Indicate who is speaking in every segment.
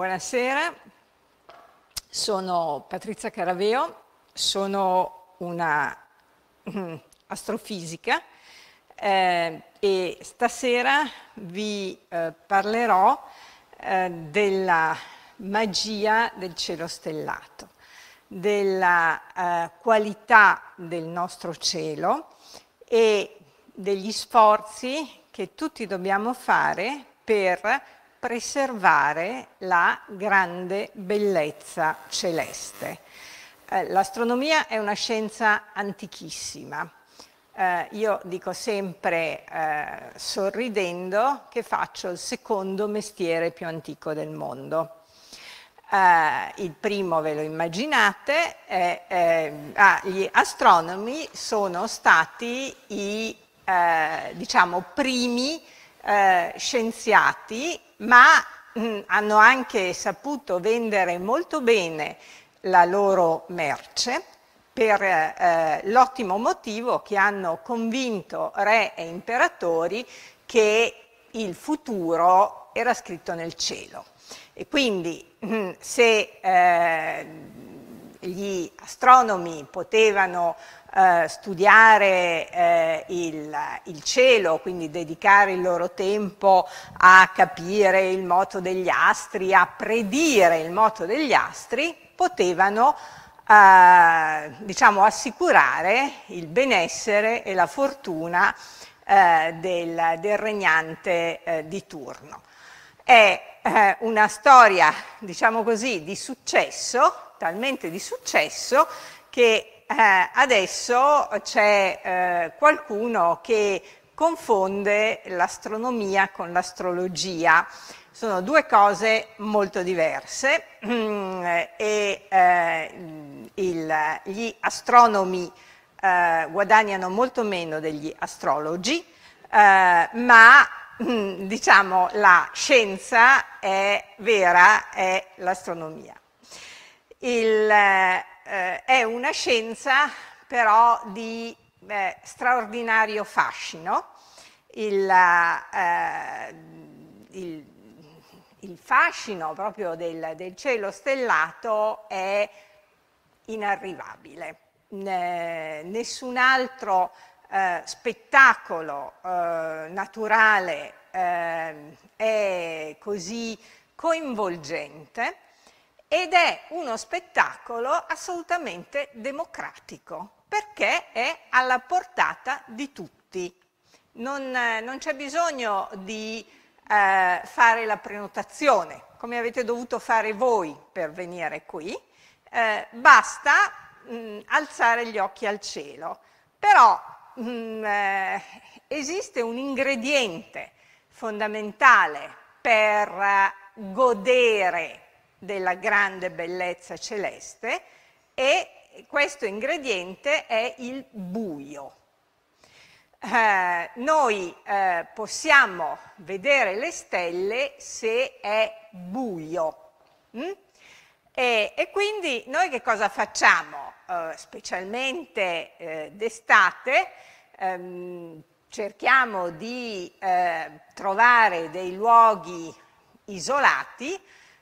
Speaker 1: Buonasera, sono Patrizia Caraveo, sono una mm, astrofisica eh, e stasera vi eh, parlerò eh, della magia del cielo stellato, della eh, qualità del nostro cielo e degli sforzi che tutti dobbiamo fare per preservare la grande bellezza celeste. Eh, l'astronomia è una scienza antichissima. Eh, io dico sempre eh, sorridendo che faccio il secondo mestiere più antico del mondo. Uh, il primo ve lo immaginate, eh, eh, ah, gli astronomi sono stati i eh, diciamo, primi eh, scienziati ma mh, mm, hanno anche saputo vendere molto bene la loro merce per eh, l'ottimo motivo che hanno convinto re e imperatori che il futuro era scritto nel cielo. E quindi mm, se eh, gli astronomi potevano eh, studiare eh, il, il, cielo, quindi dedicare il loro tempo a capire il moto degli astri, a predire il moto degli astri, potevano eh, diciamo, assicurare il benessere e la fortuna eh, del, del, regnante eh, di turno. È una storia, diciamo così, di successo, talmente di successo che eh, adesso c'è eh, qualcuno che confonde l'astronomia con l'astrologia. Sono due cose molto diverse mm, eh, e eh, il, gli astronomi eh, guadagnano molto meno degli astrologi, eh, ma mm, diciamo la scienza è vera, è l'astronomia. Il, eh, è una scienza però di eh, straordinario fascino. Il, eh, il, il, fascino proprio del, del cielo stellato è inarrivabile. Ne, nessun altro eh, spettacolo eh, naturale eh, è così coinvolgente ed è uno spettacolo assolutamente democratico perché è alla portata di tutti. Non, non c'è bisogno di eh, fare la prenotazione, come avete dovuto fare voi per venire qui, eh, basta mh, mm, alzare gli occhi al cielo. Però mh, mm, eh, esiste un ingrediente fondamentale per eh, godere della grande bellezza celeste e questo ingrediente è il buio. Eh, noi eh, possiamo vedere le stelle se è buio. Mm? E, e, quindi noi che cosa facciamo? Eh, specialmente eh, d'estate ehm, cerchiamo di eh, trovare dei luoghi isolati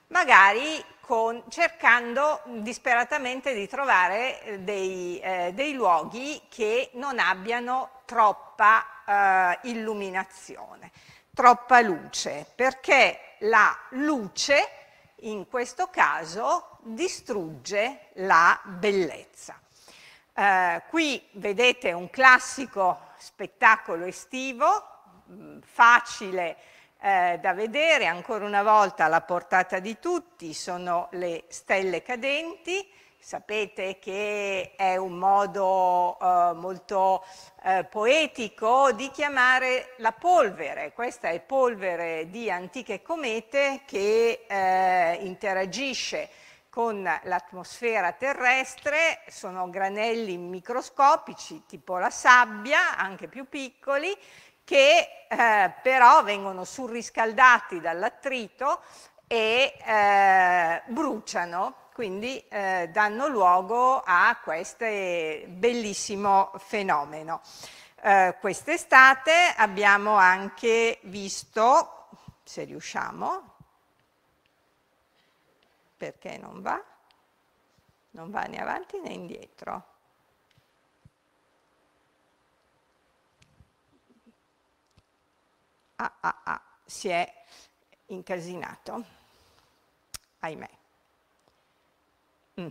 Speaker 1: magari con, cercando disperatamente di trovare eh, dei, eh, dei, luoghi che non abbiano troppa eh, illuminazione, troppa luce, perché la luce in questo caso distrugge la bellezza. Eh, qui vedete un classico spettacolo estivo, mm, facile, facile, eh, da vedere ancora una volta alla portata di tutti sono le stelle cadenti. Sapete che è un modo eh, molto eh, poetico di chiamare la polvere. Questa è polvere di antiche comete che eh, interagisce con l'atmosfera terrestre, sono granelli microscopici tipo la sabbia, anche più piccoli, che eh, però vengono surriscaldati dall'attrito e eh, bruciano, quindi eh, danno luogo a questo bellissimo fenomeno. Eh, quest'estate abbiamo anche visto, se riusciamo, perché non va? Non va né avanti né indietro. ah, ah, ah, si è incasinato, ahimè. Mm.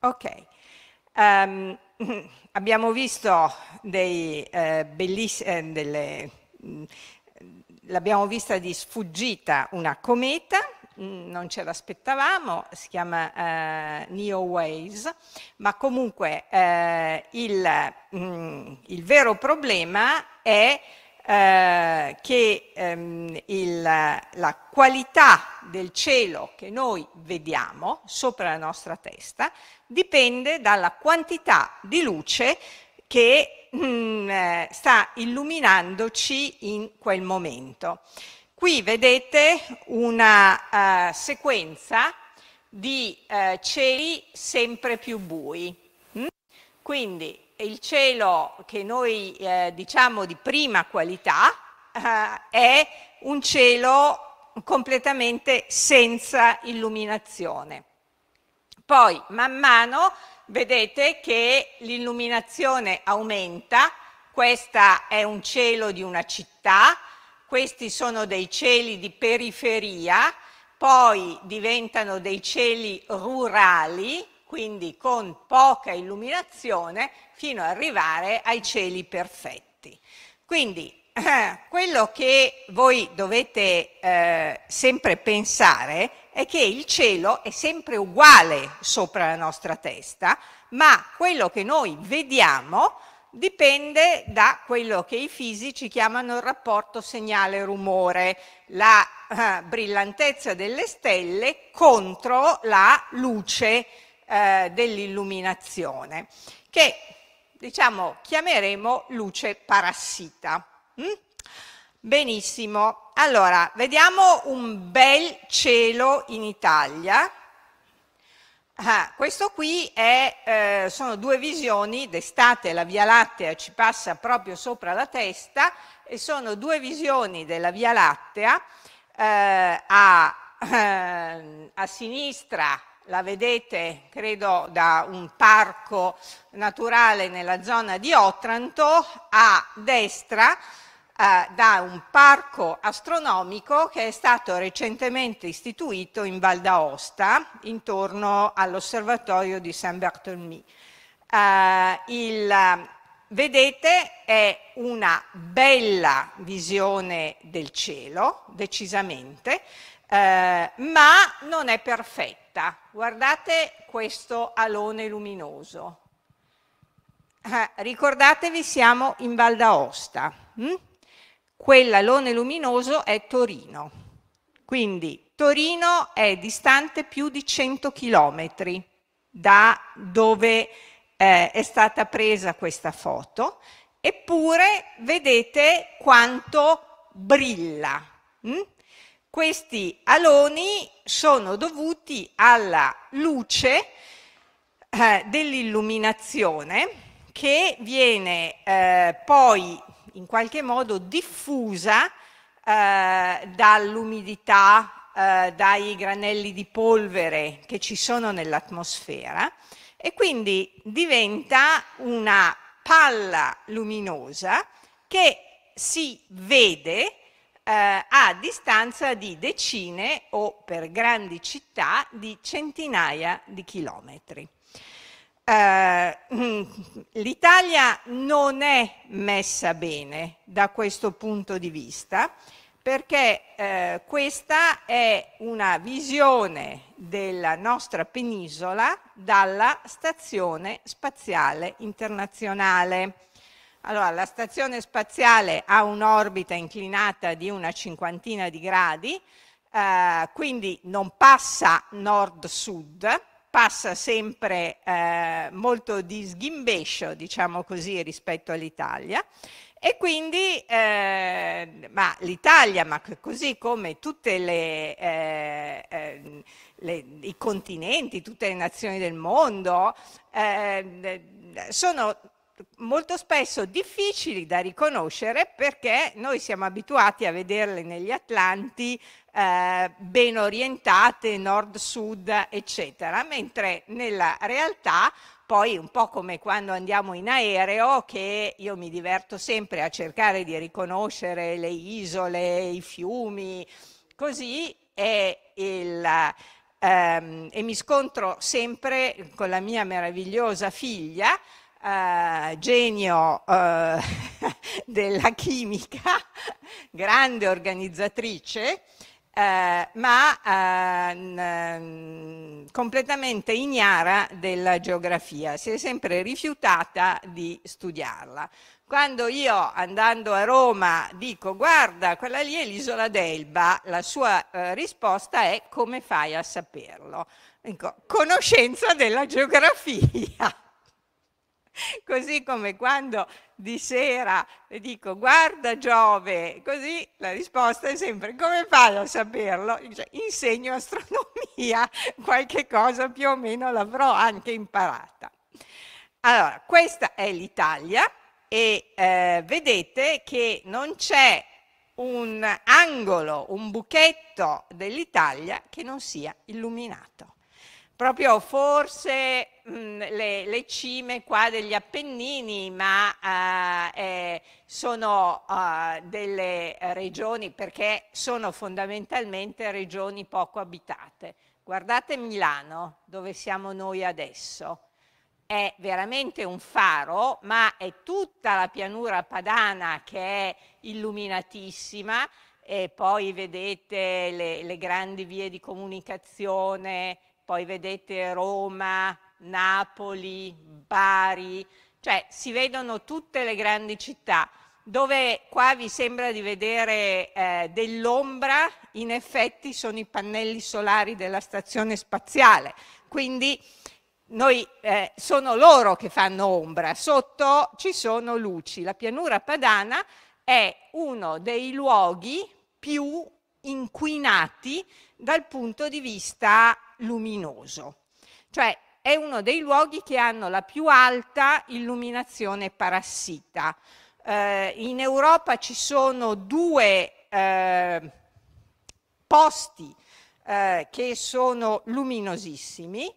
Speaker 1: Ok, um, abbiamo visto dei eh, bellissimi, eh, mm, l'abbiamo vista di sfuggita una cometa, mm, non ce l'aspettavamo, si chiama eh, Neo Waves, ma comunque eh, il, mh, mm, il, vero problema è eh, che ehm, il, la qualità del cielo che noi vediamo sopra la nostra testa dipende dalla quantità di luce che mh, mm, eh, sta illuminandoci in quel momento. Qui vedete una eh, sequenza di eh, cieli sempre più bui. Mm? Quindi il cielo che noi eh, diciamo di prima qualità eh, è un cielo completamente senza illuminazione. Poi man mano vedete che l'illuminazione aumenta, questo è un cielo di una città, questi sono dei cieli di periferia, poi diventano dei cieli rurali, quindi con poca illuminazione, fino ad arrivare ai cieli perfetti. Quindi eh, quello che voi dovete eh, sempre pensare è che il cielo è sempre uguale sopra la nostra testa, ma quello che noi vediamo dipende da quello che i fisici chiamano il rapporto segnale-rumore, la eh, brillantezza delle stelle contro la luce eh, dell'illuminazione, che diciamo, chiameremo luce parassita. Mm? Benissimo, allora vediamo un bel cielo in Italia. Ah, questo qui è, eh, sono due visioni, d'estate la Via Lattea ci passa proprio sopra la testa e sono due visioni della Via Lattea eh, a, eh, a sinistra la vedete credo da un parco naturale nella zona di Otranto, a destra eh, da un parco astronomico che è stato recentemente istituito in Val d'Aosta intorno all'osservatorio di Saint-Barthélemy. Eh, il, vedete è una bella visione del cielo, decisamente, eh, ma non è perfetta offerta. Guardate questo alone luminoso. Ah, ricordatevi siamo in Val d'Aosta. Hm? Quell'alone luminoso è Torino. Quindi Torino è distante più di 100 chilometri da dove eh, è stata presa questa foto, eppure vedete quanto brilla. Hm? Questi aloni sono dovuti alla luce eh, dell'illuminazione che viene eh, poi in qualche modo diffusa eh, dall'umidità, eh, dai granelli di polvere che ci sono nell'atmosfera e quindi diventa una palla luminosa che si vede eh, a distanza di decine o per grandi città di centinaia di chilometri. Eh, mm, L'Italia non è messa bene da questo punto di vista perché eh, questa è una visione della nostra penisola dalla Stazione Spaziale Internazionale. Allora, la stazione spaziale ha un'orbita inclinata di una cinquantina di gradi, eh, quindi non passa nord-sud, passa sempre eh, molto di sghimbescio, diciamo così, rispetto all'Italia. E quindi eh, ma l'Italia, ma così come tutti eh, eh i continenti, tutte le nazioni del mondo, eh, sono molto spesso difficili da riconoscere perché noi siamo abituati a vederle negli Atlanti eh, ben orientate, nord-sud, eccetera, mentre nella realtà poi un po' come quando andiamo in aereo che io mi diverto sempre a cercare di riconoscere le isole, i fiumi, così è il ehm, e mi scontro sempre con la mia meravigliosa figlia eh, genio eh, della chimica, grande organizzatrice, eh, ma eh, completamente ignara della geografia, si è sempre rifiutata di studiarla. Quando io andando a Roma dico guarda quella lì è l'isola d'Elba, la sua eh, risposta è come fai a saperlo? Dico, conoscenza della geografia. Così come quando di sera le dico guarda Giove, così la risposta è sempre come fai a saperlo? Cioè, insegno astronomia, qualche cosa più o meno l'avrò anche imparata. Allora, questa è l'Italia e eh, vedete che non c'è un angolo, un buchetto dell'Italia che non sia illuminato proprio forse mh, mm, le, le, cime qua degli Appennini, ma uh, eh, sono uh, delle regioni perché sono fondamentalmente regioni poco abitate. Guardate Milano, dove siamo noi adesso è veramente un faro, ma è tutta la pianura padana che è illuminatissima e poi vedete le, le grandi vie di comunicazione poi vedete Roma, Napoli, Bari, cioè si vedono tutte le grandi città dove qua vi sembra di vedere eh, dell'ombra, in effetti sono i pannelli solari della stazione spaziale. Quindi noi, eh, sono loro che fanno ombra, sotto ci sono luci. La pianura padana è uno dei luoghi più inquinati dal punto di vista luminoso. Cioè è uno dei luoghi che hanno la più alta illuminazione parassita. Eh, in Europa ci sono due eh, posti eh, che sono luminosissimi.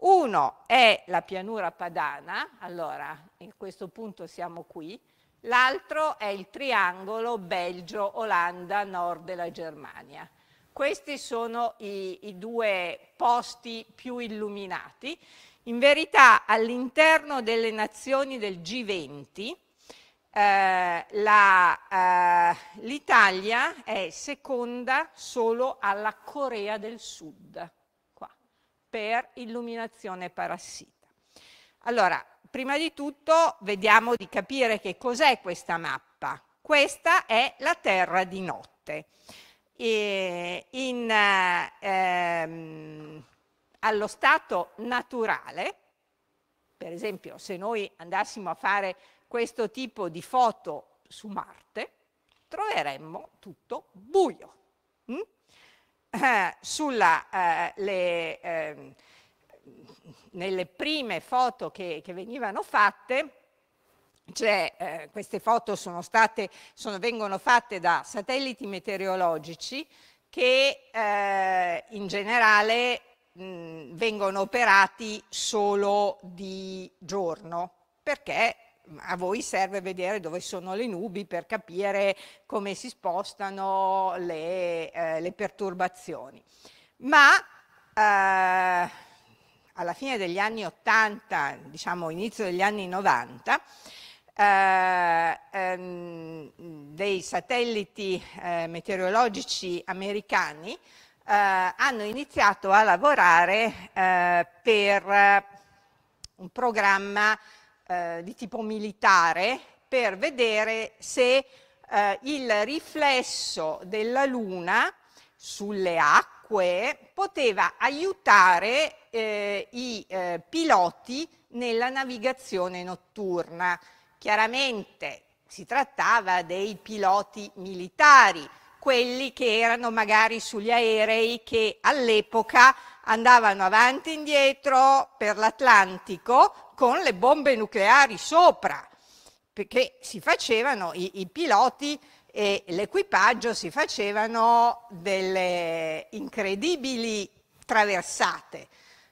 Speaker 1: Uno è la pianura padana, allora a questo punto siamo qui, L'altro è il triangolo Belgio-Olanda-Nord della Germania. Questi sono i, i due posti più illuminati. In verità all'interno delle nazioni del G20 eh, eh, l'Italia eh, è seconda solo alla Corea del Sud qua, per illuminazione parassita. Allora, prima di tutto vediamo di capire che cos'è questa mappa. Questa è la Terra di notte. E in, ehm, allo stato naturale, per esempio se noi andassimo a fare questo tipo di foto su Marte, troveremmo tutto buio. Mm? Eh, sulla, eh, le, eh, nelle prime foto che, che venivano fatte, cioè, eh, queste foto sono state, sono, vengono fatte da satelliti meteorologici che eh, in generale mh, vengono operati solo di giorno, perché a voi serve vedere dove sono le nubi per capire come si spostano le, eh, le perturbazioni. Ma eh, alla fine degli anni 80, diciamo inizio degli anni 90, eh, ehm, dei satelliti eh, meteorologici americani eh, hanno iniziato a lavorare eh, per un programma eh, di tipo militare per vedere se eh, il riflesso della Luna sulle acque acque poteva aiutare eh, i eh, piloti nella navigazione notturna. Chiaramente si trattava dei piloti militari, quelli che erano magari sugli aerei che all'epoca andavano avanti e indietro per l'Atlantico con le bombe nucleari sopra, perché si facevano i, i piloti e l'equipaggio si facevano delle incredibili traversate.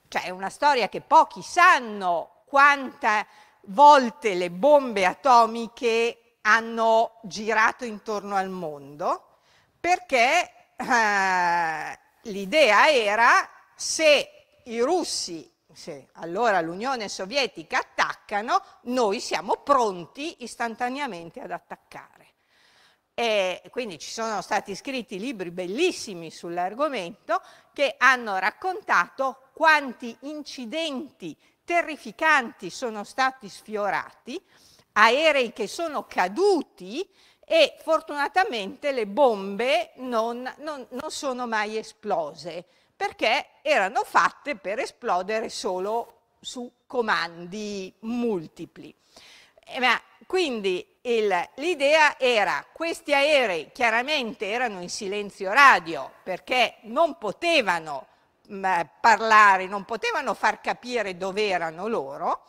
Speaker 1: Cioè è una storia che pochi sanno quante volte le bombe atomiche hanno girato intorno al mondo, perché eh, l'idea era se i russi, se allora l'Unione Sovietica attaccano, noi siamo pronti istantaneamente ad attaccare. E quindi ci sono stati scritti libri bellissimi sull'argomento che hanno raccontato quanti incidenti terrificanti sono stati sfiorati, aerei che sono caduti e fortunatamente le bombe non, non, non sono mai esplose perché erano fatte per esplodere solo su comandi multipli. Eh, quindi l'idea era questi aerei chiaramente erano in silenzio radio perché non potevano mh, mm, eh, parlare, non potevano far capire dove erano loro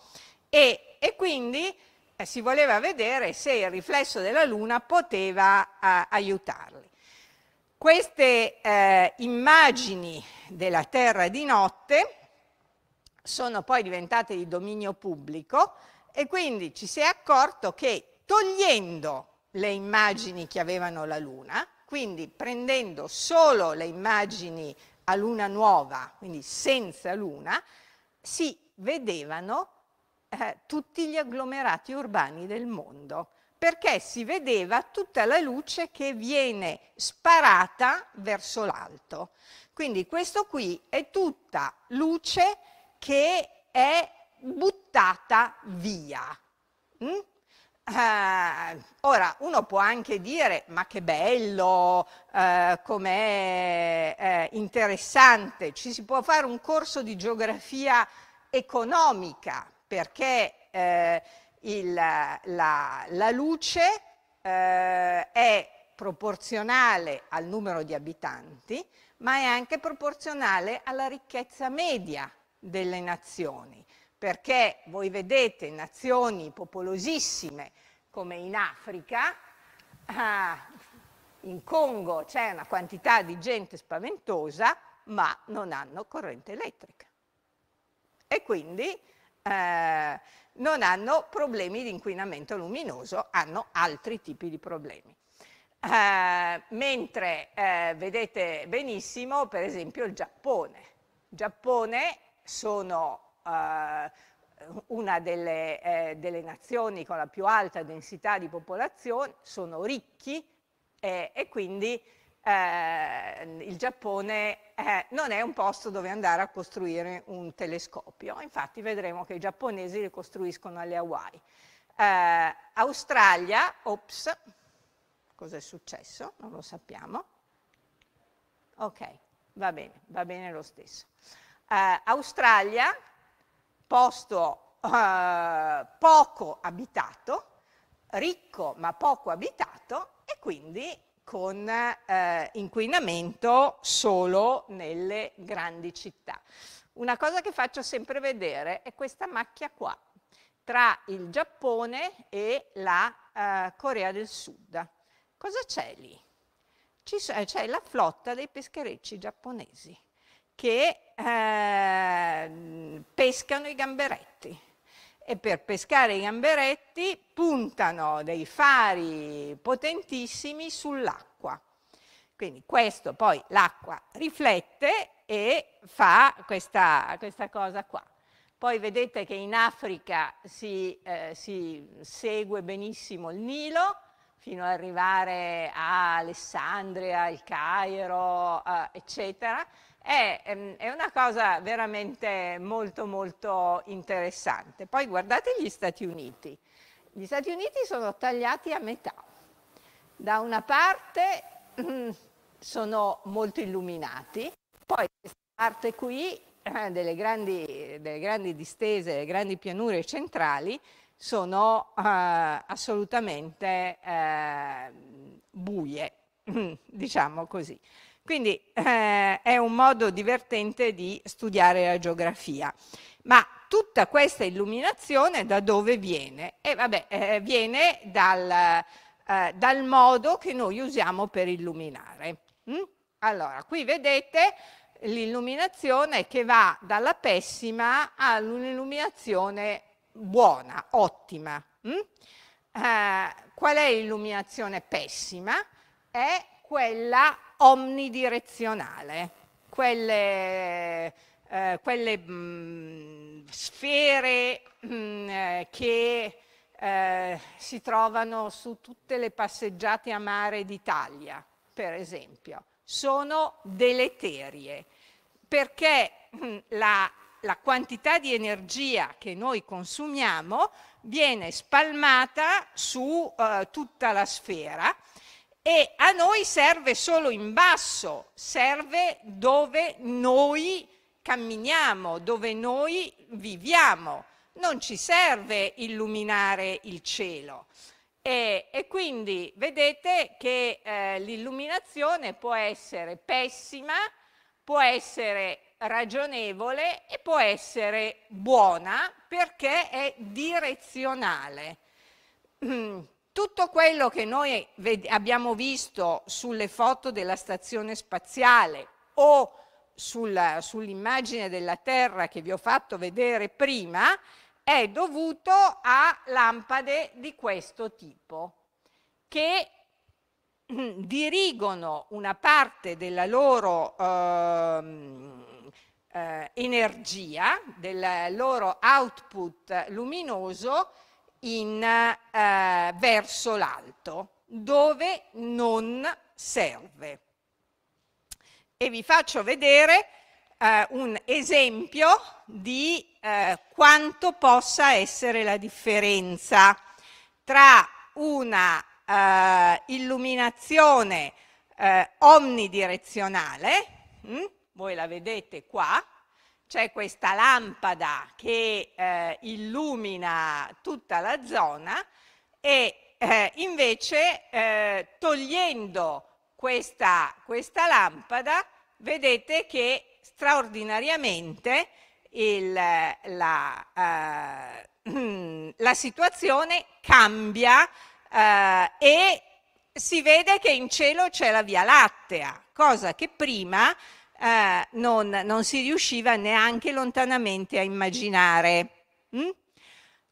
Speaker 1: e, e quindi eh, si voleva vedere se il riflesso della Luna poteva eh, aiutarli. Queste eh, immagini della Terra di notte sono poi diventate di dominio pubblico e quindi ci si è accorto che togliendo le immagini che avevano la Luna, quindi prendendo solo le immagini a Luna nuova, quindi senza Luna, si vedevano eh, tutti gli agglomerati urbani del mondo perché si vedeva tutta la luce che viene sparata verso l'alto. Quindi questo qui è tutta luce che è buttata via. Mm? Eh, ora, uno può anche dire, ma che bello, eh, com'è eh, interessante, ci si può fare un corso di geografia economica, perché eh, il, la, la, luce eh, è proporzionale al numero di abitanti, ma è anche proporzionale alla ricchezza media delle nazioni perché voi vedete nazioni popolosissime come in Africa, ah, in Congo c'è una quantità di gente spaventosa, ma non hanno corrente elettrica. E quindi eh, non hanno problemi di inquinamento luminoso, hanno altri tipi di problemi. Eh, mentre eh, vedete benissimo, per esempio, il Giappone. Giappone sono eh, una delle, eh, delle, nazioni con la più alta densità di popolazione, sono ricchi eh, e quindi eh, il Giappone non è un posto dove andare a costruire un telescopio. Infatti vedremo che i giapponesi li costruiscono alle Hawaii. Eh, Australia, ops, cos'è successo? Non lo sappiamo. Ok, va bene, va bene lo stesso. Eh, Australia, posto eh, poco abitato, ricco ma poco abitato e quindi con eh, inquinamento solo nelle grandi città. Una cosa che faccio sempre vedere è questa macchia qua, tra il Giappone e la eh, Corea del Sud. Cosa c'è lì? Eh, c'è la flotta dei pescherecci giapponesi che eh, pescano i gamberetti e per pescare i gamberetti puntano dei fari potentissimi sull'acqua. Quindi questo poi l'acqua riflette e fa questa, questa, cosa qua. Poi vedete che in Africa si, eh, si segue benissimo il Nilo, fino ad arrivare a Alessandria, il Cairo, eh, eccetera. È, ehm, è, una cosa veramente molto molto interessante. Poi guardate gli Stati Uniti. Gli Stati Uniti sono tagliati a metà. Da una parte mm, sono molto illuminati, poi questa parte qui eh, delle, grandi, delle grandi distese, delle grandi pianure centrali sono eh, assolutamente eh, buie, diciamo così. Quindi eh, è un modo divertente di studiare la geografia. Ma tutta questa illuminazione da dove viene? E eh, vabbè, eh, viene dal, eh, dal, modo che noi usiamo per illuminare. Mm? Allora, qui vedete l'illuminazione che va dalla pessima all'illuminazione buona, ottima. Mm? Eh, qual è l'illuminazione pessima? È quella omnidirezionale, quelle, eh, quelle mh, sfere mh, eh, che eh, si trovano su tutte le passeggiate a mare d'Italia, per esempio, sono deleterie perché mh, la la quantità di energia che noi consumiamo viene spalmata su eh, tutta la sfera e a noi serve solo in basso, serve dove noi camminiamo, dove noi viviamo. Non ci serve illuminare il cielo. E, e quindi vedete che eh, l'illuminazione può essere pessima, può essere ragionevole e può essere buona perché è direzionale. Tutto quello che noi abbiamo visto sulle foto della stazione spaziale o sulla, sull'immagine della Terra che vi ho fatto vedere prima è dovuto a lampade di questo tipo che mm, dirigono una parte della loro ehm, eh, energia, del loro output luminoso in, eh, verso l'alto, dove non serve. E vi faccio vedere eh, un esempio di eh, quanto possa essere la differenza tra una eh, illuminazione eh, omnidirezionale, mh, hm? voi la vedete qua, c'è questa lampada che eh, illumina tutta la zona e eh, invece eh, togliendo questa, questa, lampada vedete che straordinariamente il, la, eh, la, situazione cambia eh, e si vede che in cielo c'è la Via Lattea, cosa che prima eh, non, non, si riusciva neanche lontanamente a immaginare. Mm?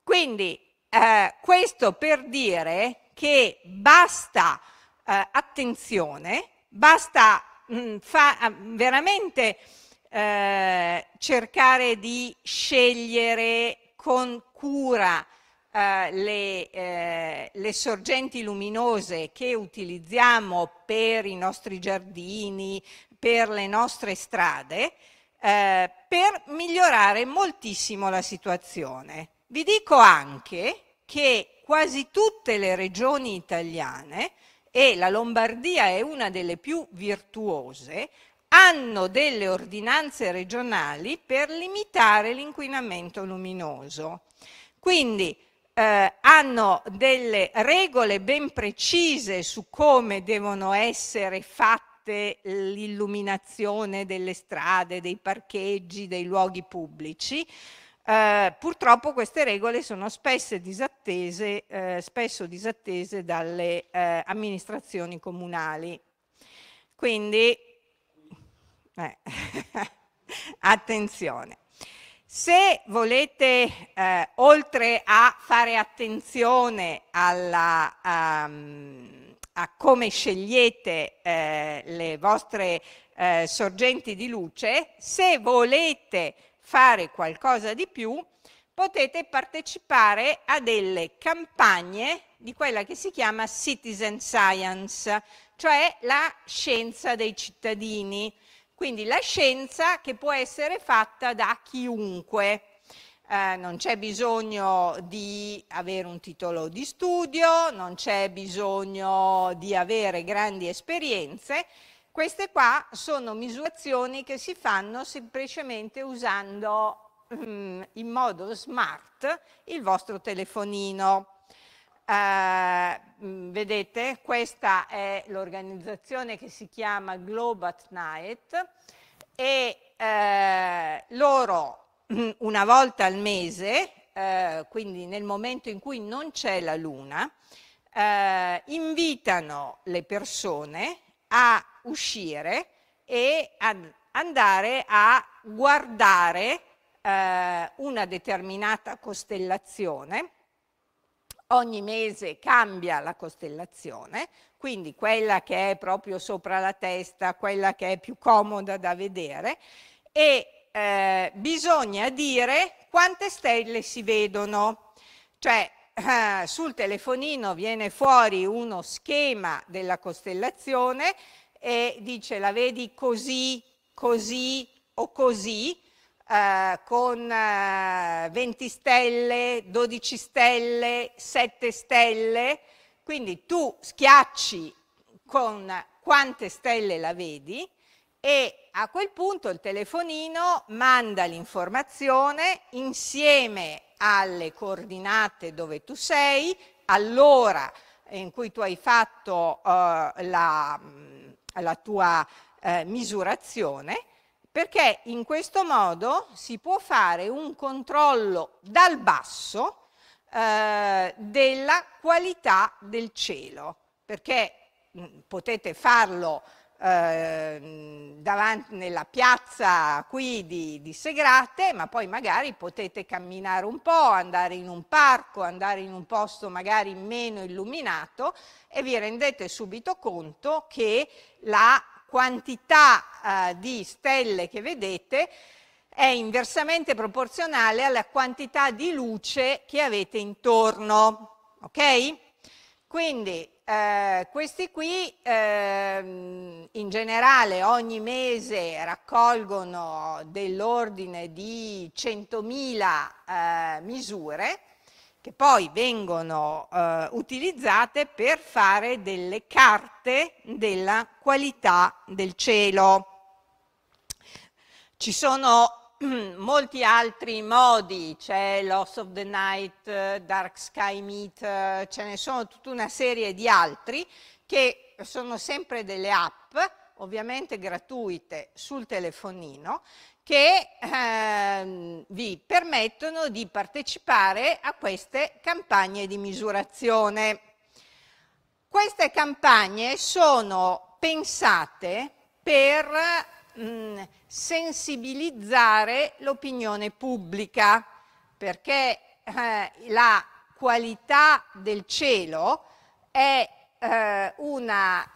Speaker 1: Quindi eh, questo per dire che basta eh, attenzione, basta mh, mm, fa, ah, veramente eh, cercare di scegliere con cura Uh, le, eh, le, sorgenti luminose che utilizziamo per i nostri giardini, per le nostre strade eh, per migliorare moltissimo la situazione. Vi dico anche che quasi tutte le regioni italiane, e la Lombardia è una delle più virtuose, hanno delle ordinanze regionali per limitare l'inquinamento luminoso. Quindi eh, hanno delle regole ben precise su come devono essere fatte parte l'illuminazione delle strade, dei parcheggi, dei luoghi pubblici. Eh, purtroppo queste regole sono spesso disattese, eh, spesso disattese dalle eh, amministrazioni comunali. Quindi, eh, attenzione. Se volete, eh, oltre a fare attenzione alla... Um, a come scegliete eh, le vostre eh, sorgenti di luce, se volete fare qualcosa di più, potete partecipare a delle campagne di quella che si chiama citizen science, cioè la scienza dei cittadini, quindi la scienza che può essere fatta da chiunque eh, non c'è bisogno di avere un titolo di studio, non c'è bisogno di avere grandi esperienze. Queste qua sono misurazioni che si fanno semplicemente usando mm, in modo smart il vostro telefonino. Eh, mm, vedete, questa è l'organizzazione che si chiama Globe at Night e eh, loro una volta al mese, eh, quindi nel momento in cui non c'è la luna, eh, invitano le persone a uscire e ad andare a guardare eh, una determinata costellazione. Ogni mese cambia la costellazione, quindi quella che è proprio sopra la testa, quella che è più comoda da vedere e eh, bisogna dire quante stelle si vedono. Cioè, eh, sul telefonino viene fuori uno schema della costellazione e dice la vedi così, così o così, eh, con eh, 20 stelle, 12 stelle, 7 stelle. Quindi tu schiacci con quante stelle la vedi e a quel punto il telefonino manda l'informazione insieme alle coordinate dove tu sei, all'ora in cui tu hai fatto eh, la, mm, la, tua eh, misurazione, perché in questo modo si può fare un controllo dal basso eh, della qualità del cielo, perché mh, mm, potete farlo Ehm, davanti, nella piazza qui di, di, Segrate, ma poi magari potete camminare un po', andare in un parco, andare in un posto magari meno illuminato e vi rendete subito conto che la quantità eh, di stelle che vedete è inversamente proporzionale alla quantità di luce che avete intorno. Ok? Quindi eh, questi qui ehm, in generale ogni mese raccolgono dell'ordine di 100.000 eh, misure che poi vengono eh, utilizzate per fare delle carte della qualità del cielo. Ci sono molti altri modi, c'è Lost of the Night, Dark Sky Meet, ce ne sono tutta una serie di altri che sono sempre delle app, ovviamente gratuite, sul telefonino, che ehm, vi permettono di partecipare a queste campagne di misurazione. Queste campagne sono pensate per Mm, sensibilizzare l'opinione pubblica, perché eh, la qualità del cielo è eh, una,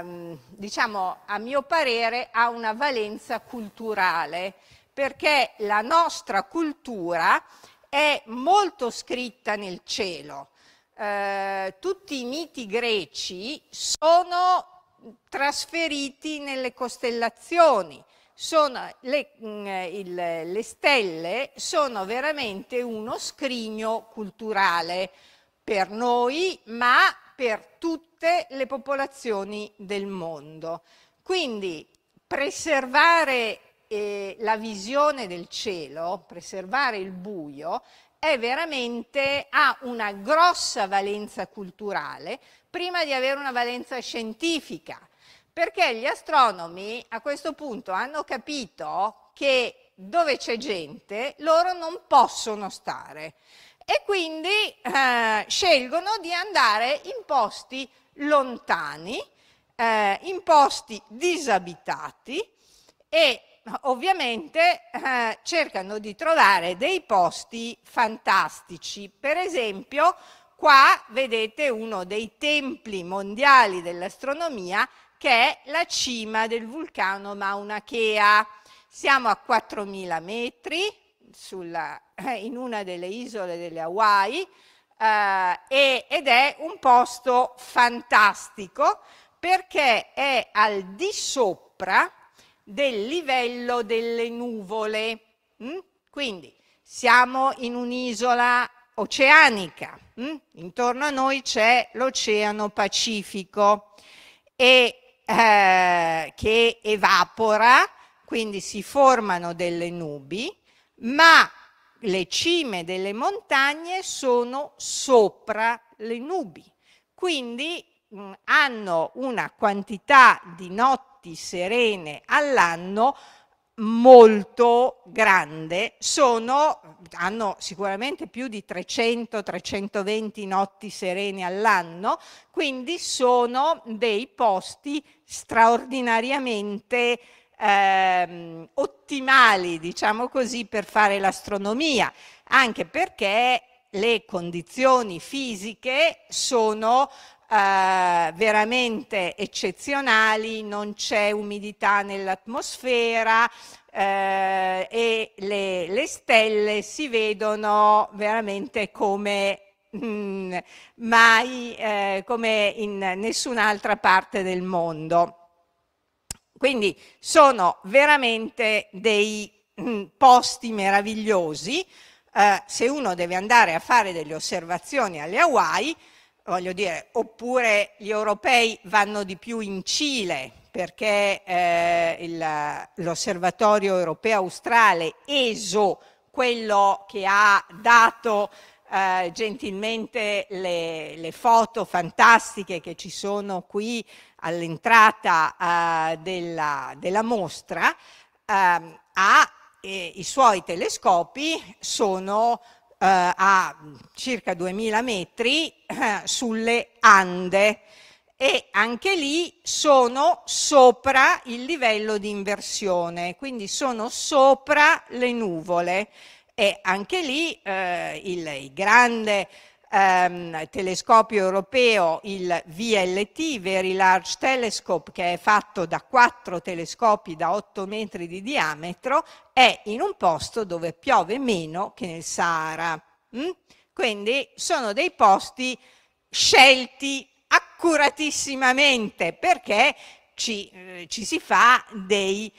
Speaker 1: eh, diciamo, a mio parere, ha una valenza culturale, perché la nostra cultura è molto scritta nel cielo. Eh, tutti i miti greci sono trasferiti nelle costellazioni. Sono le, mh, mm, il, le stelle sono veramente uno scrigno culturale per noi, ma per tutte le popolazioni del mondo. Quindi preservare eh, la visione del cielo, preservare il buio, è veramente, ha una grossa valenza culturale prima di avere una valenza scientifica, perché gli astronomi a questo punto hanno capito che dove c'è gente loro non possono stare e quindi eh, scelgono di andare in posti lontani, eh, in posti disabitati e ovviamente eh, cercano di trovare dei posti fantastici. Per esempio, Qua vedete uno dei templi mondiali dell'astronomia che è la cima del vulcano Mauna Kea. Siamo a 4.000 metri sulla, eh, in una delle isole delle Hawaii eh, ed è un posto fantastico perché è al di sopra del livello delle nuvole. Mm? Quindi siamo in un'isola oceanica. Mh? Mm? Intorno a noi c'è l'Oceano Pacifico e, eh, che evapora, quindi si formano delle nubi, ma le cime delle montagne sono sopra le nubi. Quindi mh, mm, hanno una quantità di notti serene all'anno molto grande, sono, hanno sicuramente più di 300-320 notti serene all'anno, quindi sono dei posti straordinariamente ehm, ottimali, diciamo così, per fare l'astronomia, anche perché le condizioni fisiche sono eh, veramente eccezionali, non c'è umidità nell'atmosfera eh, e le, le stelle si vedono veramente come Mm, mai eh, come in nessun'altra parte del mondo. Quindi sono veramente dei mm, posti meravigliosi. Eh, se uno deve andare a fare delle osservazioni alle Hawaii, voglio dire, oppure gli europei vanno di più in Cile perché eh, il, l'osservatorio europeo australe, ESO, quello che ha dato eh, gentilmente le, le, foto fantastiche che ci sono qui all'entrata eh, della, della, mostra, ehm, ha eh, i suoi telescopi sono eh, a circa 2000 metri eh, sulle Ande e anche lì sono sopra il livello di inversione, quindi sono sopra le nuvole e anche lì eh, il, il grande ehm, telescopio europeo, il VLT, Very Large Telescope, che è fatto da quattro telescopi da 8 metri di diametro, è in un posto dove piove meno che nel Sahara. Mm? Quindi sono dei posti scelti accuratissimamente perché ci, eh, ci si fa dei,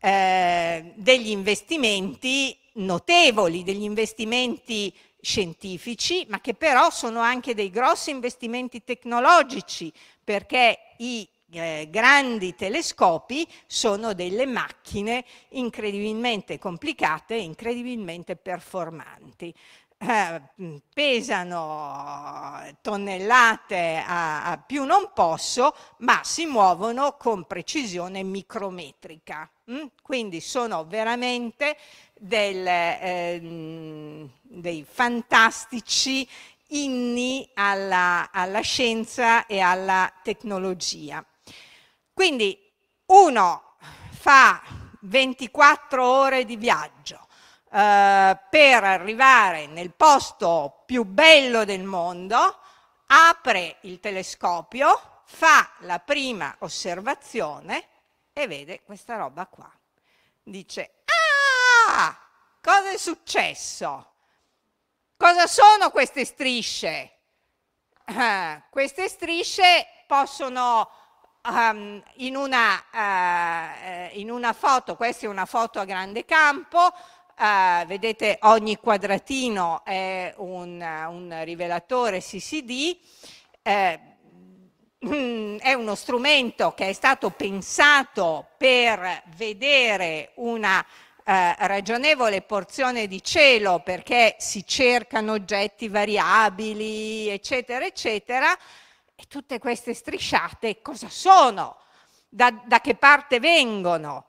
Speaker 1: eh, degli investimenti notevoli, degli investimenti scientifici, ma che però sono anche dei grossi investimenti tecnologici, perché i eh, grandi telescopi sono delle macchine incredibilmente complicate e incredibilmente performanti. Eh, mm, pesano tonnellate a, a più non posso, ma si muovono con precisione micrometrica. Mm? Quindi sono veramente del, eh, dei fantastici inni alla, alla scienza e alla tecnologia. Quindi uno fa 24 ore di viaggio, Uh, per arrivare nel posto più bello del mondo, apre il telescopio, fa la prima osservazione e vede questa roba qua. Dice, Cosa è successo? Cosa sono queste strisce? Uh, queste strisce possono um, in, una, uh, in, una, foto, questa è una foto a grande campo, uh, vedete ogni quadratino è un, un rivelatore CCD, mm, è uno strumento che è stato pensato per vedere una eh, ragionevole porzione di cielo perché si cercano oggetti variabili, eccetera, eccetera, e tutte queste strisciate cosa sono? Da, da che parte vengono?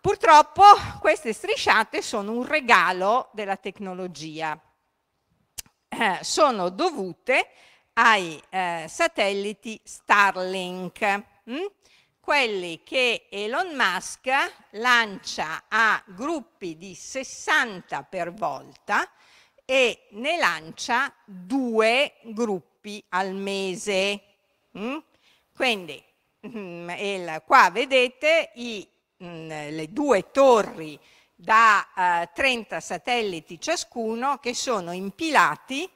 Speaker 1: Purtroppo queste strisciate sono un regalo della tecnologia, eh, sono dovute ai eh, satelliti Starlink. Mh? Hm? quelli che Elon Musk lancia a gruppi di 60 per volta e ne lancia due gruppi al mese. Mm? Quindi il, mm, qua vedete i, mm, le due torri da eh, 30 satelliti ciascuno che sono impilati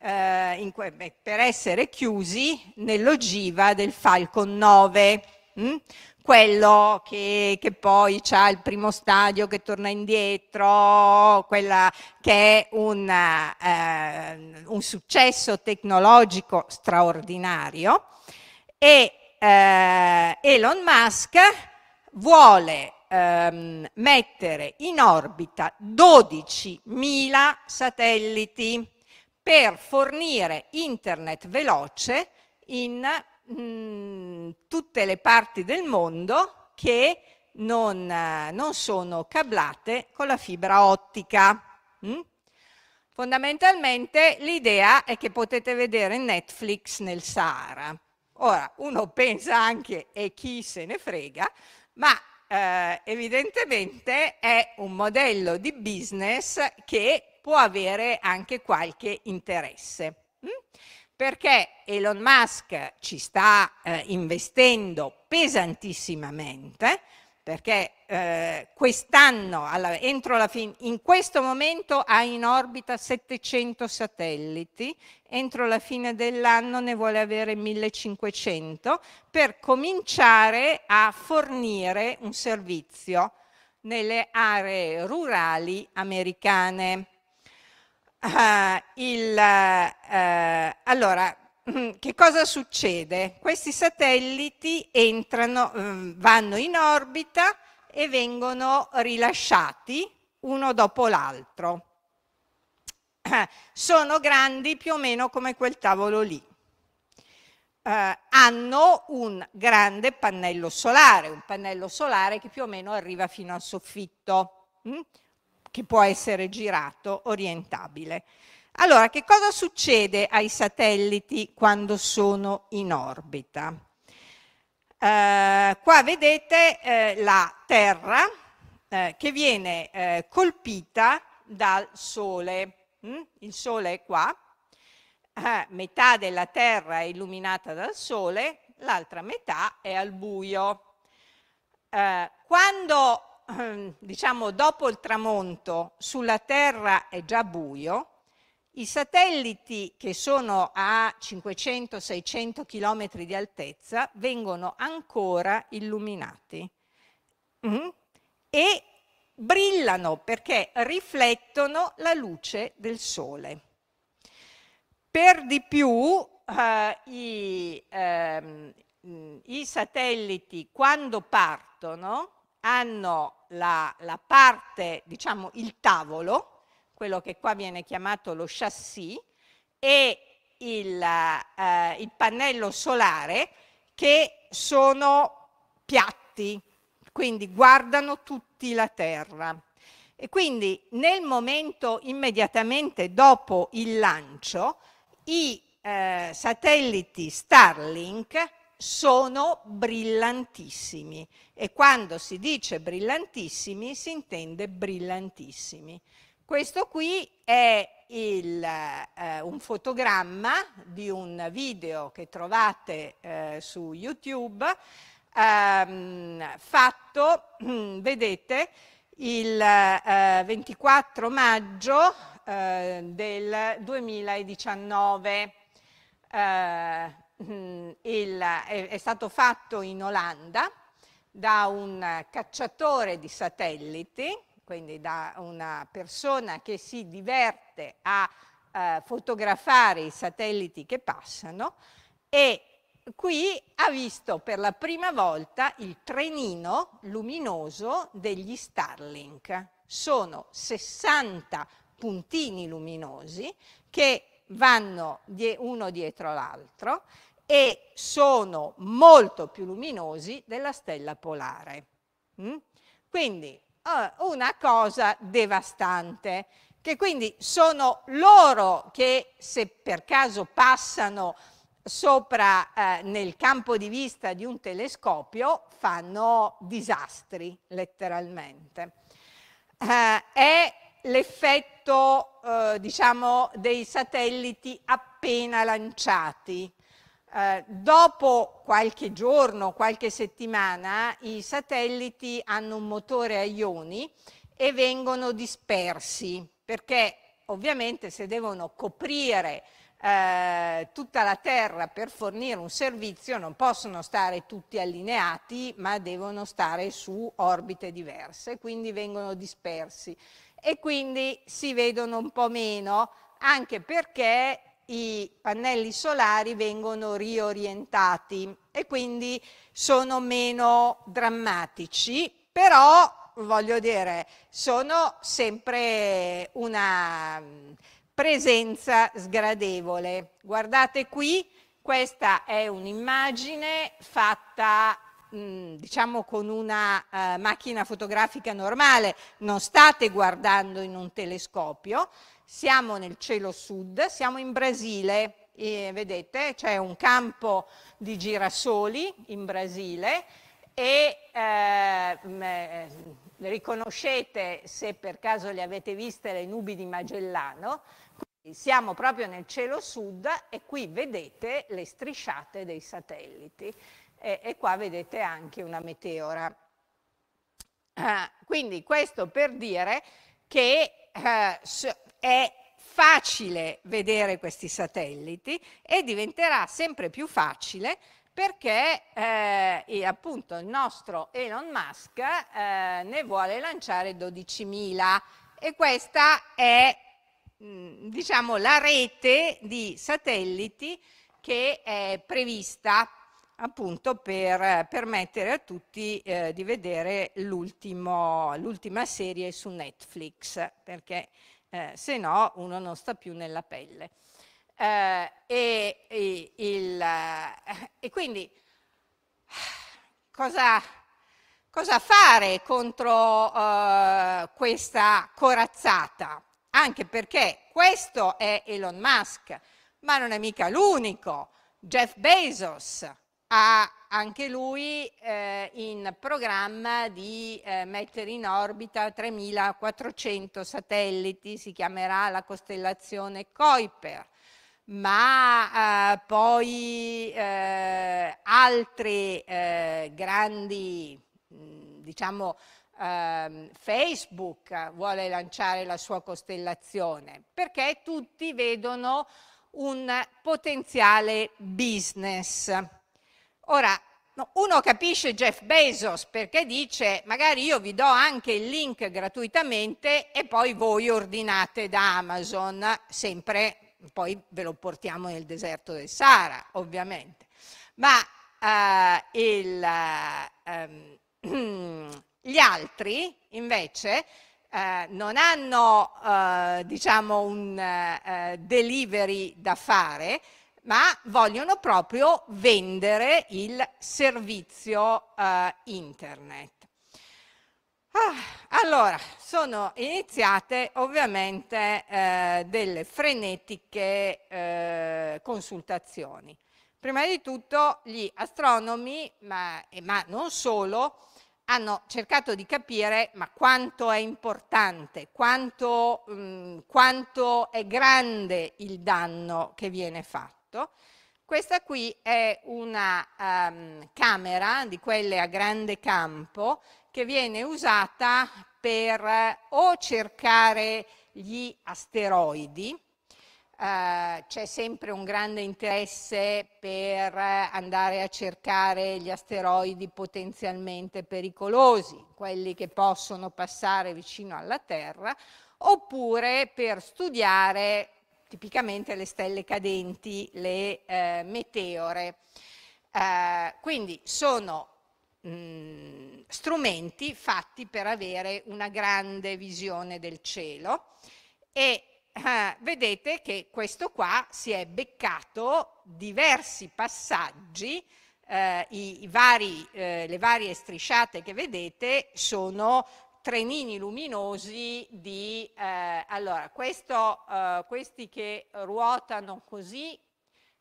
Speaker 1: eh, in, per essere chiusi nell'ogiva del Falcon 9 mh? Mm? quello che, che poi ha il primo stadio che torna indietro, quella che è una, eh, un successo tecnologico straordinario. E eh, Elon Musk vuole ehm, mettere in orbita 12.000 satelliti per fornire internet veloce in mh, mm, tutte le parti del mondo che non, eh, non sono cablate con la fibra ottica. Mm? Fondamentalmente l'idea è che potete vedere Netflix nel Sahara. Ora, uno pensa anche e chi se ne frega, ma eh, evidentemente è un modello di business che può avere anche qualche interesse. Mm? perché Elon Musk ci sta eh, investendo pesantissimamente, perché eh, quest'anno, alla, entro la fine, in questo momento ha in orbita 700 satelliti, entro la fine dell'anno ne vuole avere 1500 per cominciare a fornire un servizio nelle aree rurali americane. Uh, il, uh, allora, mm, che cosa succede? Questi satelliti entrano, mm, vanno in orbita e vengono rilasciati uno dopo l'altro. Eh, sono grandi più o meno come quel tavolo lì. Eh, hanno un grande pannello solare, un pannello solare che più o meno arriva fino al soffitto. Mm? che può essere girato, orientabile. Allora, che cosa succede ai satelliti quando sono in orbita? Eh, qua vedete eh, la Terra eh, che viene eh, colpita dal Sole. Mm? Il Sole è qua, eh, metà della Terra è illuminata dal Sole, l'altra metà è al buio. Eh, quando Ehm, diciamo, dopo il tramonto sulla Terra è già buio, i satelliti che sono a 500-600 km di altezza vengono ancora illuminati mm e brillano perché riflettono la luce del Sole. Per di più eh, i, eh, i satelliti quando partono hanno la, la parte, diciamo, il tavolo, quello che qua viene chiamato lo chassis, e il, eh, il pannello solare che sono piatti, quindi guardano tutti la Terra. E quindi nel momento immediatamente dopo il lancio, i eh, satelliti Starlink sono brillantissimi e quando si dice brillantissimi si intende brillantissimi. Questo qui è il, eh, un fotogramma di un video che trovate eh, su YouTube ehm, fatto, vedete, il eh, 24 maggio eh, del 2019 mh, mm, il, è, è stato fatto in Olanda da un cacciatore di satelliti, quindi da una persona che si diverte a eh, fotografare i satelliti che passano e qui ha visto per la prima volta il trenino luminoso degli Starlink. Sono 60 puntini luminosi che vanno die uno dietro l'altro e sono molto più luminosi della stella polare. Mm? Quindi eh, una cosa devastante, che quindi sono loro che se per caso passano sopra eh, nel campo di vista di un telescopio fanno disastri letteralmente. Eh, è l'effetto eh, diciamo, dei satelliti appena lanciati, eh, dopo qualche giorno, qualche settimana, i satelliti hanno un motore a ioni e vengono dispersi, perché ovviamente se devono coprire eh, tutta la Terra per fornire un servizio non possono stare tutti allineati, ma devono stare su orbite diverse, quindi vengono dispersi e quindi si vedono un po' meno, anche perché i pannelli solari vengono riorientati e quindi sono meno drammatici, però voglio dire, sono sempre una mm, presenza sgradevole. Guardate qui, questa è un'immagine fatta mm, diciamo con una uh, macchina fotografica normale, non state guardando in un telescopio, siamo nel cielo sud, siamo in Brasile, e vedete c'è un campo di girasoli in Brasile e ehm, eh, riconoscete se per caso le avete viste le nubi di Magellano. Siamo proprio nel cielo sud e qui vedete le strisciate dei satelliti e, e qua vedete anche una meteora. Ah, quindi questo per dire che eh, è facile vedere questi satelliti e diventerà sempre più facile perché eh, appunto il nostro Elon Musk eh, ne vuole lanciare 12.000 e questa è mm, diciamo la rete di satelliti che è prevista appunto per permettere a tutti eh, di vedere l'ultima serie su Netflix perché eh, se no uno non sta più nella pelle. Eh, e, e, il, eh, e, quindi cosa, cosa fare contro eh, questa corazzata? Anche perché questo è Elon Musk, ma non è mica l'unico. Jeff Bezos, ha anche lui eh, in programma di eh, mettere in orbita 3400 satelliti, si chiamerà la costellazione Kuiper, ma eh, poi eh, altri eh, grandi, diciamo, ehm, Facebook vuole lanciare la sua costellazione, perché tutti vedono un potenziale business. Ora, uno capisce Jeff Bezos perché dice magari io vi do anche il link gratuitamente e poi voi ordinate da Amazon, sempre poi ve lo portiamo nel deserto del Sahara, ovviamente. Ma eh, il, eh, ehm, gli altri invece eh, non hanno eh, diciamo un eh, delivery da fare, ma vogliono proprio vendere il servizio eh, internet. Ah, allora, sono iniziate ovviamente eh, delle frenetiche eh, consultazioni. Prima di tutto gli astronomi, ma, ma non solo, hanno cercato di capire ma quanto è importante, quanto, mh, mm, quanto è grande il danno che viene fatto fatto. Questa qui è una um, camera di quelle a grande campo che viene usata per eh, o cercare gli asteroidi, Uh, c'è sempre un grande interesse per eh, andare a cercare gli asteroidi potenzialmente pericolosi, quelli che possono passare vicino alla Terra, oppure per studiare tipicamente le stelle cadenti, le eh, meteore. Eh, quindi sono mh, mm, strumenti fatti per avere una grande visione del cielo e eh, vedete che questo qua si è beccato diversi passaggi eh, i, i vari, eh, le varie strisciate che vedete sono trenini luminosi di, eh, allora, questo, eh, questi che ruotano così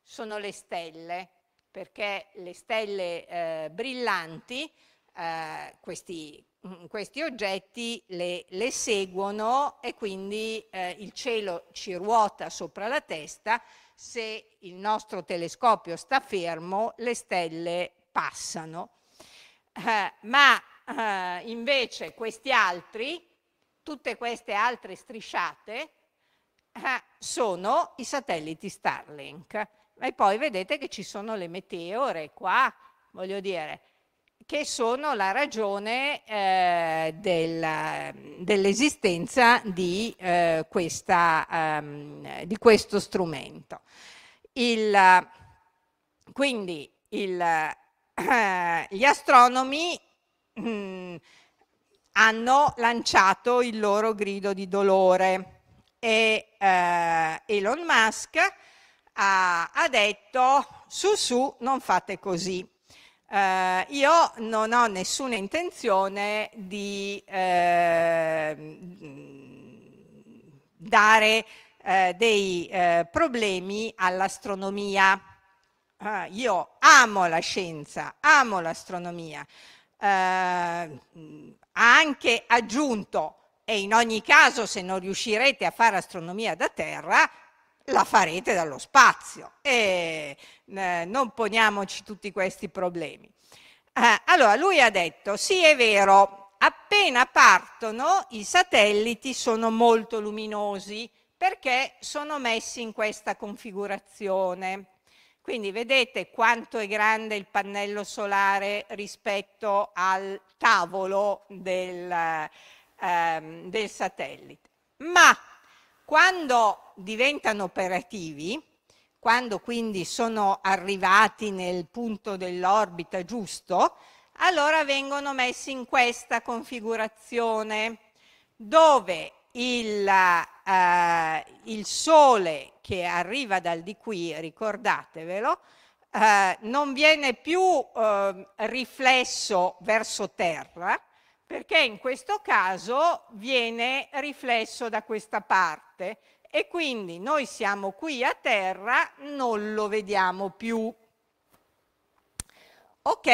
Speaker 1: sono le stelle, perché le stelle eh, brillanti, eh, questi, mm, questi, oggetti le, le, seguono e quindi eh, il cielo ci ruota sopra la testa, se il nostro telescopio sta fermo le stelle passano. Eh, ma eh, invece questi altri, tutte queste altre strisciate, eh, sono i satelliti Starlink. E poi vedete che ci sono le meteore qua, voglio dire, che sono la ragione eh, del, dell'esistenza di, eh, questa, ehm, di, questo strumento. Il, quindi il, eh, gli astronomi Mm, hanno lanciato il loro grido di dolore e eh, Elon Musk ha, ha, detto su su non fate così. Eh, io non ho nessuna intenzione di ehm, eh, dare dei eh, problemi all'astronomia. Eh, io amo la scienza, amo l'astronomia, eh, ha anche aggiunto, e in ogni caso se non riuscirete a fare astronomia da terra, la farete dallo spazio e eh, non poniamoci tutti questi problemi. Eh, allora lui ha detto, sì è vero, appena partono i satelliti sono molto luminosi perché sono messi in questa configurazione. Quindi vedete quanto è grande il pannello solare rispetto al tavolo del, ehm, del satellite. Ma quando diventano operativi, quando quindi sono arrivati nel punto dell'orbita giusto, allora vengono messi in questa configurazione dove il, eh, il sole che arriva dal di qui, ricordatevelo, eh, non viene più eh, riflesso verso terra, perché in questo caso viene riflesso da questa parte e quindi noi siamo qui a terra, non lo vediamo più. Ok,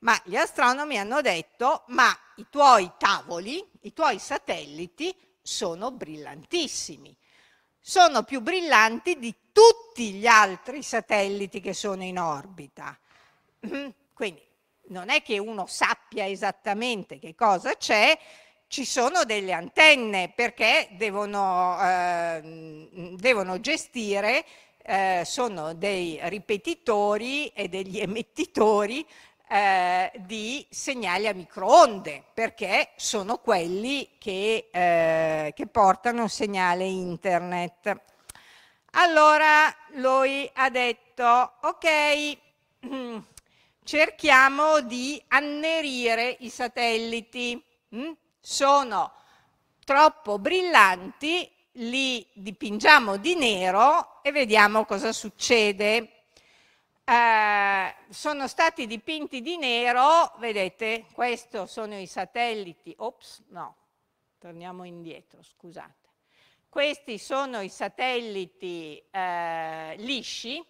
Speaker 1: ma gli astronomi hanno detto, ma i tuoi tavoli, i tuoi satelliti sono brillantissimi. Sono più brillanti di tutti gli altri satelliti che sono in orbita. Mm-hmm. Quindi non è che uno sappia esattamente che cosa c'è, ci sono delle antenne perché devono, eh, devono gestire, eh, sono dei ripetitori e degli emettitori eh, di segnali a microonde, perché sono quelli che, eh, che portano segnale internet. Allora lui ha detto, ok, mm, cerchiamo di annerire i satelliti, mm? sono troppo brillanti, li dipingiamo di nero e vediamo cosa succede eh, sono stati dipinti di nero, vedete, questi sono i satelliti, ops, no, torniamo indietro, scusate. Questi sono i satelliti eh, lisci,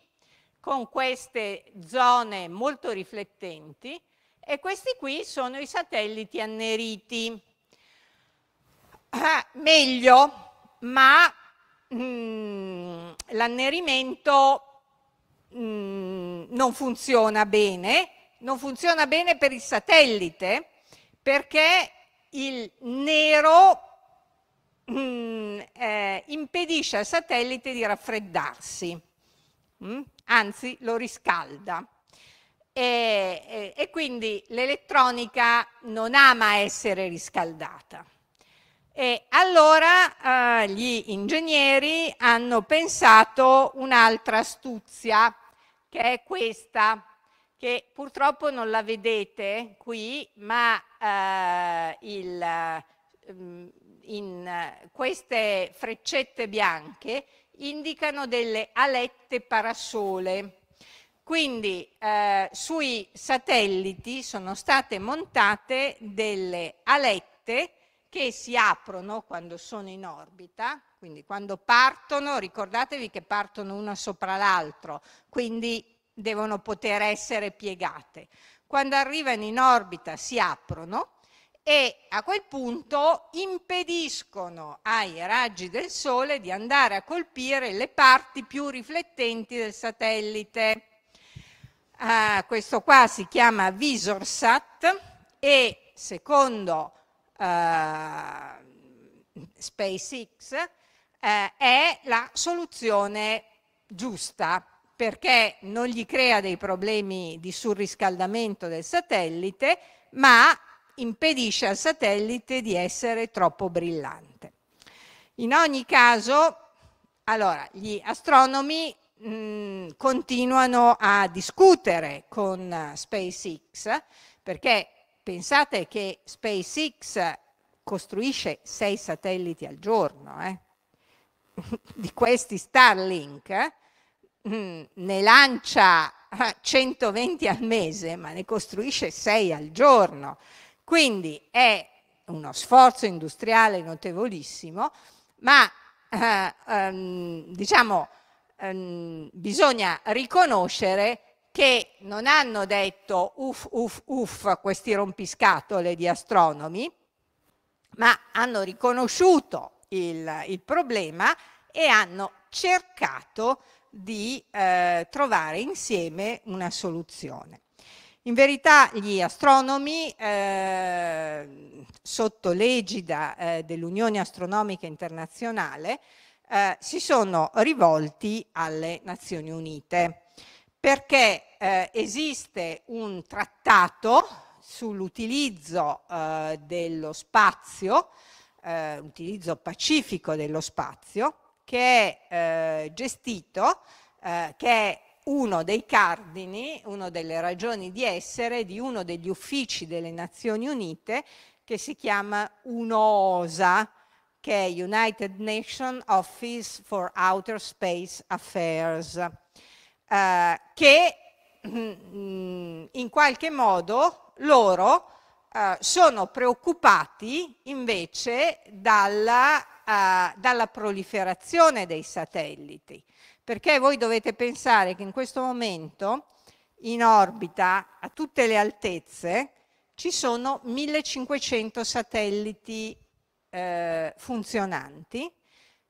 Speaker 1: con queste zone molto riflettenti, e questi qui sono i satelliti anneriti. Ah, meglio, ma mm, l'annerimento Mm, non funziona bene, non funziona bene per il satellite perché il nero mh, mm, eh, impedisce al satellite di raffreddarsi, mh? Mm, anzi lo riscalda. E, e, e quindi l'elettronica non ama essere riscaldata. E allora eh, gli ingegneri hanno pensato un'altra astuzia che è questa, che purtroppo non la vedete qui, ma eh, il, mm, in queste freccette bianche indicano delle alette parasole. Quindi eh, sui satelliti sono state montate delle alette che si aprono quando sono in orbita, quindi quando partono, ricordatevi che partono una sopra l'altro, quindi devono poter essere piegate. Quando arrivano in orbita si aprono e a quel punto impediscono ai raggi del Sole di andare a colpire le parti più riflettenti del satellite. Uh, questo qua si chiama Visorsat e secondo eh, SpaceX eh, è la soluzione giusta perché non gli crea dei problemi di surriscaldamento del satellite, ma impedisce al satellite di essere troppo brillante. In ogni caso, allora, gli astronomi mh, mm, continuano a discutere con eh, SpaceX perché pensate che SpaceX costruisce sei satelliti al giorno, eh? di questi Starlink eh? Mm, ne lancia 120 eh, al mese, ma ne costruisce 6 al giorno. Quindi è uno sforzo industriale notevolissimo, ma eh, ehm, diciamo, ehm, bisogna riconoscere che non hanno detto uff, uff, uff questi rompiscatole di astronomi, ma hanno riconosciuto il, il problema e hanno cercato di eh, trovare insieme una soluzione. In verità gli astronomi eh, sotto l'egida eh, dell'Unione Astronomica Internazionale eh, si sono rivolti alle Nazioni Unite perché eh, esiste un trattato sull'utilizzo eh, dello spazio, eh, utilizzo pacifico dello spazio, che è eh, gestito, eh, che è uno dei cardini, una delle ragioni di essere di uno degli uffici delle Nazioni Unite che si chiama UNOSA, che è United Nations Office for Outer Space Affairs. Eh, che mm, in qualche modo loro eh, sono preoccupati invece dalla, eh, dalla proliferazione dei satelliti, perché voi dovete pensare che in questo momento in orbita a tutte le altezze ci sono 1500 satelliti eh, funzionanti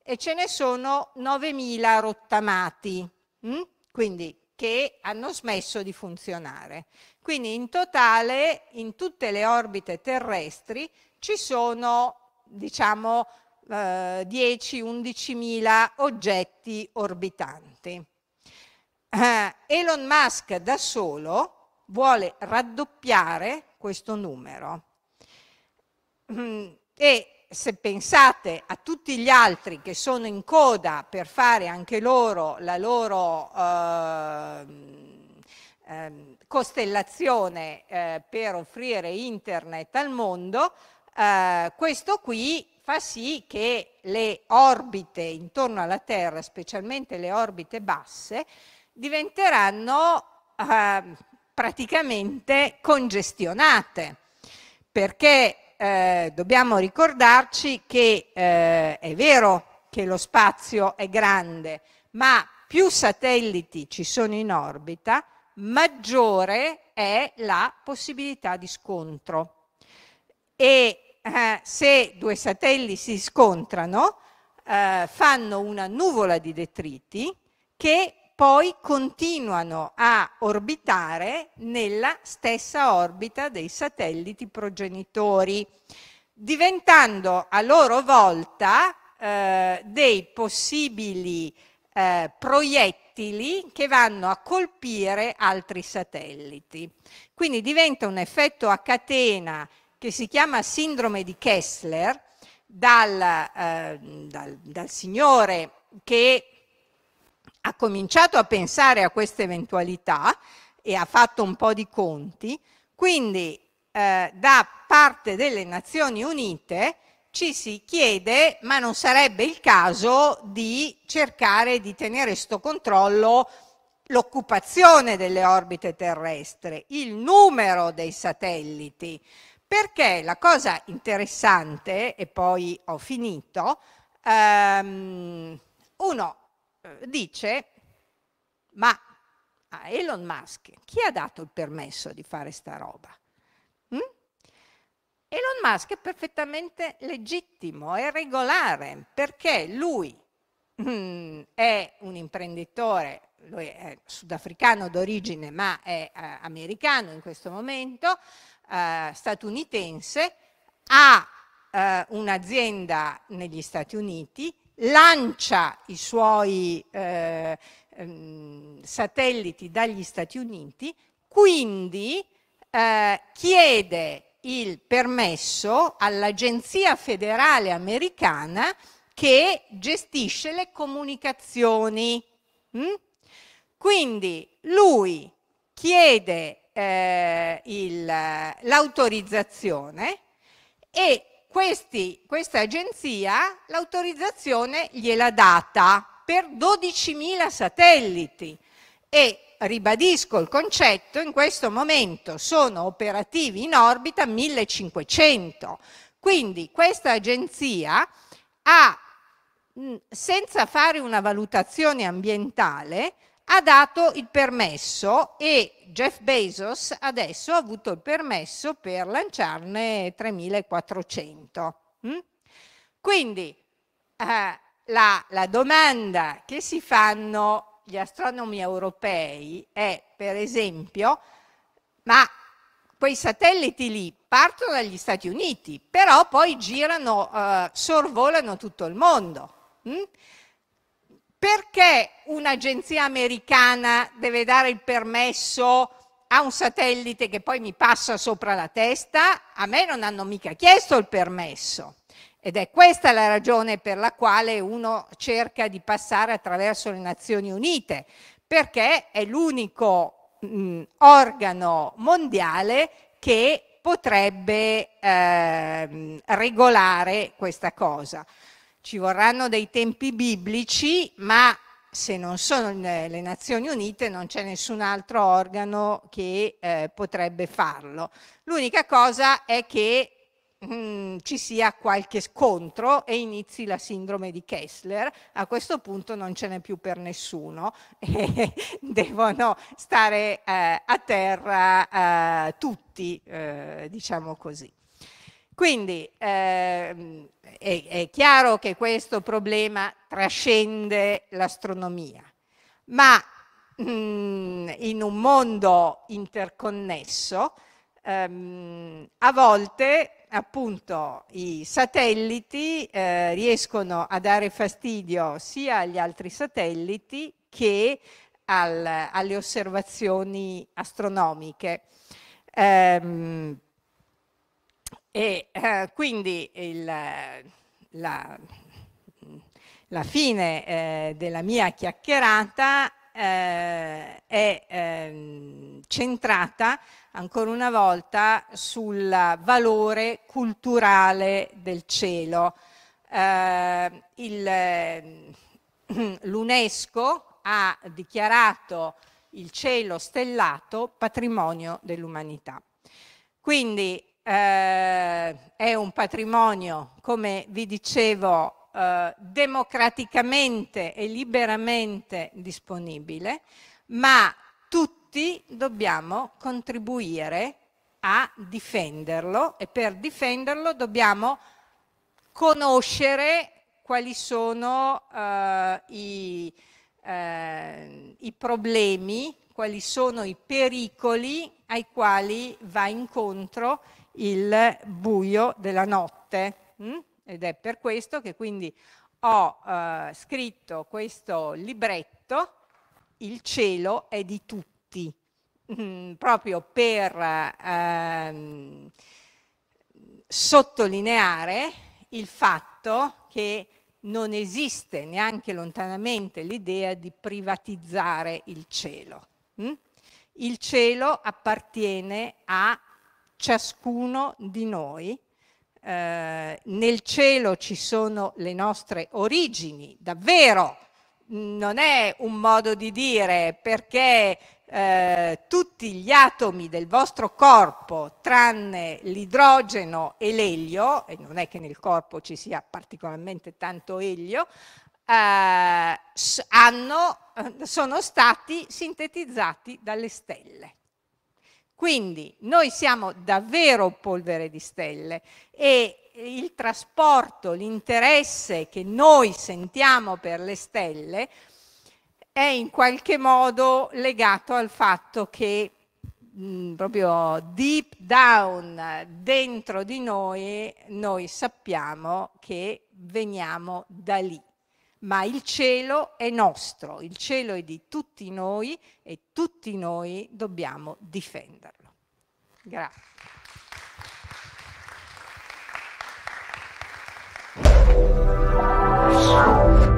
Speaker 1: e ce ne sono 9000 rottamati. Mh? Mm? quindi che hanno smesso di funzionare. Quindi in totale in tutte le orbite terrestri ci sono diciamo eh, 10-11 mila oggetti orbitanti. Eh, Elon Musk da solo vuole raddoppiare questo numero. Mm, e se pensate a tutti gli altri che sono in coda per fare anche loro la loro eh, eh, costellazione eh, per offrire internet al mondo, eh, questo qui fa sì che le orbite intorno alla Terra, specialmente le orbite basse, diventeranno ehm, praticamente congestionate perché eh, dobbiamo ricordarci che eh, è vero che lo spazio è grande, ma più satelliti ci sono in orbita, maggiore è la possibilità di scontro. E eh, se due satelliti si scontrano, eh, fanno una nuvola di detriti che poi continuano a orbitare nella stessa orbita dei satelliti progenitori, diventando a loro volta eh, dei possibili eh, proiettili che vanno a colpire altri satelliti. Quindi diventa un effetto a catena che si chiama sindrome di Kessler dal, eh, dal, dal signore che ha cominciato a pensare a questa eventualità e ha fatto un po' di conti, quindi eh, da parte delle Nazioni Unite ci si chiede, ma non sarebbe il caso di cercare di tenere sotto controllo l'occupazione delle orbite terrestri, il numero dei satelliti, perché la cosa interessante, e poi ho finito, ehm, uno eh, dice, ma a Elon Musk chi ha dato il permesso di fare sta roba? Hm? Elon Musk è perfettamente legittimo, è regolare, perché lui mm, è un imprenditore, lui è sudafricano d'origine ma è eh, americano in questo momento, eh, statunitense, ha eh, un'azienda negli Stati Uniti, lancia i suoi eh, ehm, satelliti dagli Stati Uniti, quindi eh, chiede il permesso all'Agenzia federale americana che gestisce le comunicazioni. Mm? Quindi lui chiede eh, l'autorizzazione e questi, questa agenzia l'autorizzazione gliela data per 12.000 satelliti e ribadisco il concetto, in questo momento sono operativi in orbita 1500. Quindi questa agenzia ha, senza fare una valutazione ambientale, ha dato il permesso e Jeff Bezos adesso ha avuto il permesso per lanciarne 3.400. Mm? Quindi eh, la, la domanda che si fanno gli astronomi europei è, per esempio, ma quei satelliti lì partono dagli Stati Uniti, però poi girano, eh, sorvolano tutto il mondo. Mh? Mm? Perché un'agenzia americana deve dare il permesso a un satellite che poi mi passa sopra la testa? A me non hanno mica chiesto il permesso. Ed è questa la ragione per la quale uno cerca di passare attraverso le Nazioni Unite, perché è l'unico mh, mm, organo mondiale che potrebbe eh, regolare questa cosa ci vorranno dei tempi biblici, ma se non sono le Nazioni Unite non c'è nessun altro organo che eh, potrebbe farlo. L'unica cosa è che mh, mm, ci sia qualche scontro e inizi la sindrome di Kessler, a questo punto non ce n'è più per nessuno e devono stare eh, a terra eh, tutti, eh, diciamo così. Quindi eh, è, è chiaro che questo problema trascende l'astronomia, ma mh, mm, in un mondo interconnesso ehm, a volte appunto i satelliti eh, riescono a dare fastidio sia agli altri satelliti che al, alle osservazioni astronomiche. Ehm, e eh, quindi il, la, la, fine eh, della mia chiacchierata eh, è ehm, centrata ancora una volta sul valore culturale del cielo. Eh, ehm, L'UNESCO ha dichiarato il cielo stellato patrimonio dell'umanità. Quindi eh, è un patrimonio, come vi dicevo, eh, democraticamente e liberamente disponibile, ma tutti dobbiamo contribuire a difenderlo e per difenderlo dobbiamo conoscere quali sono eh, i, eh, i, problemi, quali sono i pericoli ai quali va incontro il buio della notte. Mm? Ed è per questo che quindi ho eh, scritto questo libretto, Il cielo è di tutti, mm, proprio per ehm, sottolineare il fatto che non esiste neanche lontanamente l'idea di privatizzare il cielo. Mm? Il cielo appartiene a ciascuno di noi. Eh, nel cielo ci sono le nostre origini, davvero. Non è un modo di dire perché eh, tutti gli atomi del vostro corpo, tranne l'idrogeno e l'elio, e non è che nel corpo ci sia particolarmente tanto elio, eh, hanno, eh, sono stati sintetizzati dalle stelle. Quindi noi siamo davvero polvere di stelle e il trasporto, l'interesse che noi sentiamo per le stelle è in qualche modo legato al fatto che mh, mm, proprio deep down dentro di noi noi sappiamo che veniamo da lì ma il cielo è nostro, il cielo è di tutti noi e tutti noi dobbiamo difenderlo. Grazie. Wow.